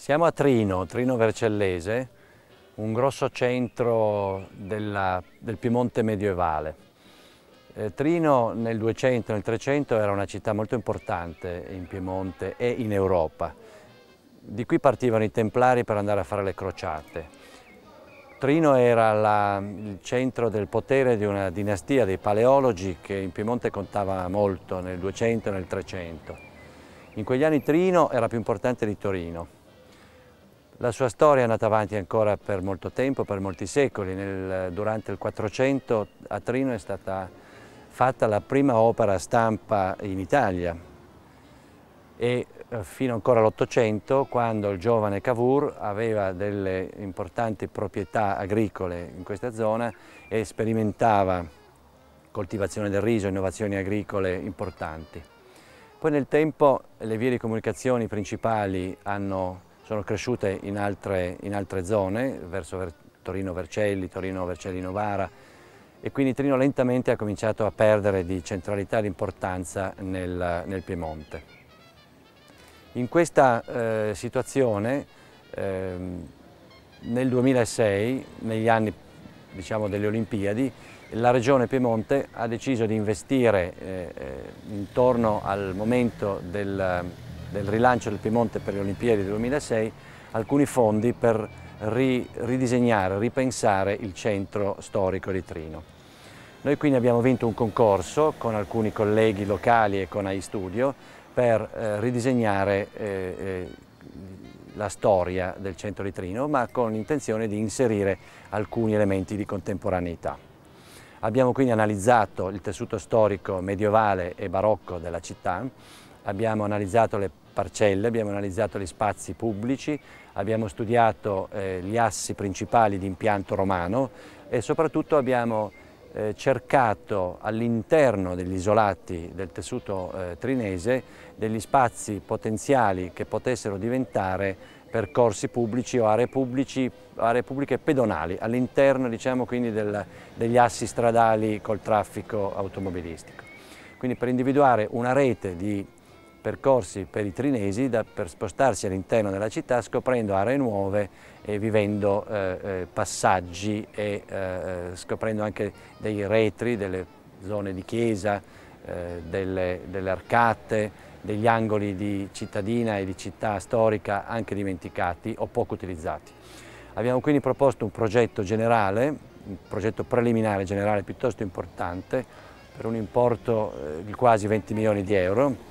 Siamo a Trino, Trino Vercellese, un grosso centro della, del Piemonte medievale. Eh, Trino nel 200 e nel 300 era una città molto importante in Piemonte e in Europa. Di qui partivano i Templari per andare a fare le crociate. Trino era la, il centro del potere di una dinastia dei paleologi che in Piemonte contava molto nel 200 e nel 300. In quegli anni Trino era più importante di Torino la sua storia è andata avanti ancora per molto tempo, per molti secoli. Nel, durante il 400 a Trino è stata fatta la prima opera stampa in Italia e eh, fino ancora all'Ottocento, quando il giovane Cavour aveva delle importanti proprietà agricole in questa zona e sperimentava coltivazione del riso, innovazioni agricole importanti. Poi nel tempo le vie di comunicazione principali hanno sono cresciute in altre, in altre zone, verso Torino-Vercelli, Torino-Vercelli-Novara e quindi Torino lentamente ha cominciato a perdere di centralità e di importanza nel, nel Piemonte. In questa eh, situazione eh, nel 2006, negli anni diciamo, delle Olimpiadi, la Regione Piemonte ha deciso di investire eh, eh intorno al momento del, del rilancio del Piemonte per le Olimpiadi del 2006 alcuni fondi per ri, ridisegnare, ripensare il centro storico di Trino. Noi quindi abbiamo vinto un concorso con alcuni colleghi locali e con iStudio per eh, ridisegnare eh, eh, la storia del centro di Trino, ma con l'intenzione di inserire alcuni elementi di contemporaneità. Abbiamo quindi analizzato il tessuto storico medievale e barocco della città abbiamo analizzato le parcelle, abbiamo analizzato gli spazi pubblici, abbiamo studiato eh, gli assi principali di impianto romano e soprattutto abbiamo eh, cercato all'interno degli isolati del tessuto eh, trinese degli spazi potenziali che potessero diventare percorsi pubblici o aree, pubblici, aree pubbliche pedonali all'interno diciamo, degli assi stradali col traffico automobilistico. Quindi per individuare una rete di percorsi per i trinesi da, per spostarsi all'interno della città scoprendo aree nuove e vivendo eh, eh passaggi e eh, eh, scoprendo anche dei retri, delle zone di chiesa, eh, delle, delle, arcate, degli angoli di cittadina e di città storica anche dimenticati o poco utilizzati. Abbiamo quindi proposto un progetto generale, un progetto preliminare generale piuttosto importante per un importo eh, di quasi 20 milioni di euro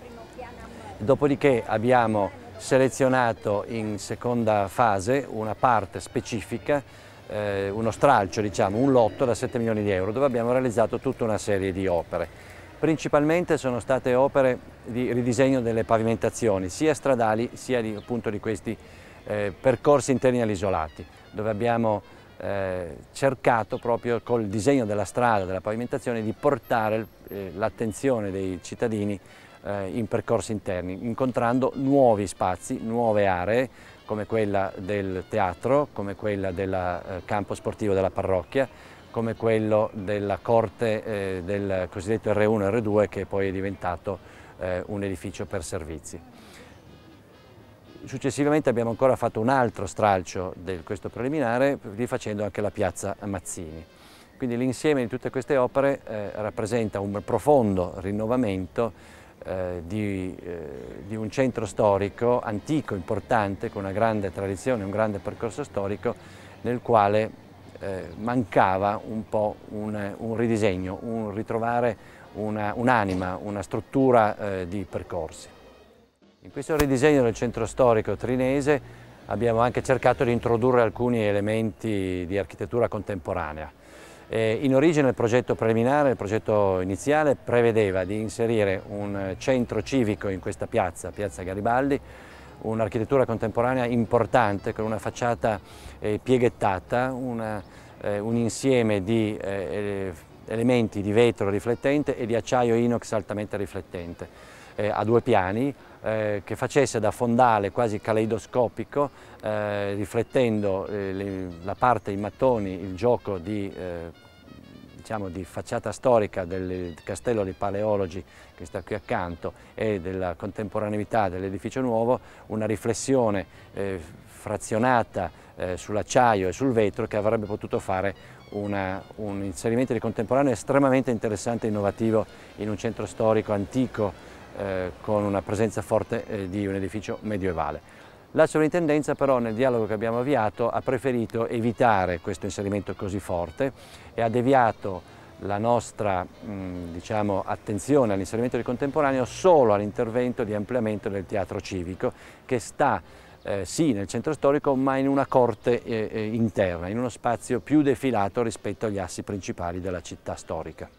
dopodiché abbiamo selezionato in seconda fase una parte specifica, eh, uno stralcio, diciamo, un lotto da 7 milioni di euro dove abbiamo realizzato tutta una serie di opere. Principalmente sono state opere di ridisegno delle pavimentazioni, sia stradali sia di, appunto di questi eh, percorsi interni all'isolati, dove abbiamo eh, cercato proprio col disegno della strada, della pavimentazione, di portare eh, l'attenzione dei cittadini eh, in percorsi interni, incontrando nuovi spazi, nuove aree come quella del teatro, come quella del eh, campo sportivo della parrocchia, come quello della corte eh, del cosiddetto R1 e R2 che poi è diventato eh, un edificio per servizi. Successivamente abbiamo ancora fatto un altro stralcio di questo preliminare, rifacendo anche la piazza Mazzini. Quindi l'insieme di tutte queste opere eh, rappresenta un profondo rinnovamento eh, di, eh, di, un centro storico antico, importante, con una grande tradizione, un grande percorso storico, nel quale eh, mancava un po' un, un ridisegno, un ritrovare un'anima, una, una struttura eh, di percorsi. In questo ridisegno del centro storico trinese abbiamo anche cercato di introdurre alcuni elementi di architettura contemporanea, eh, in origine il progetto preliminare, il progetto iniziale prevedeva di inserire un centro civico in questa piazza, Piazza Garibaldi, un'architettura contemporanea importante con una facciata eh, pieghettata, una, eh, un insieme di eh, elementi di vetro riflettente e di acciaio inox altamente riflettente eh, a due piani eh, che facesse da fondale quasi caleidoscopico eh, riflettendo eh, le, la parte in mattoni, il gioco di, eh, diciamo, di facciata storica del castello dei paleologi che sta qui accanto e della contemporaneità dell'edificio nuovo, una riflessione eh, frazionata sull'acciaio e sul vetro che avrebbe potuto fare una, un inserimento di contemporaneo estremamente interessante e innovativo in un centro storico antico eh, con una presenza forte eh, di un edificio medioevale. La sovrintendenza però nel dialogo che abbiamo avviato ha preferito evitare questo inserimento così forte e ha deviato la nostra mh, diciamo, attenzione all'inserimento del contemporaneo solo all'intervento di ampliamento del teatro civico che sta eh, sì nel centro storico ma in una corte eh, eh interna, in uno spazio più defilato rispetto agli assi principali della città storica.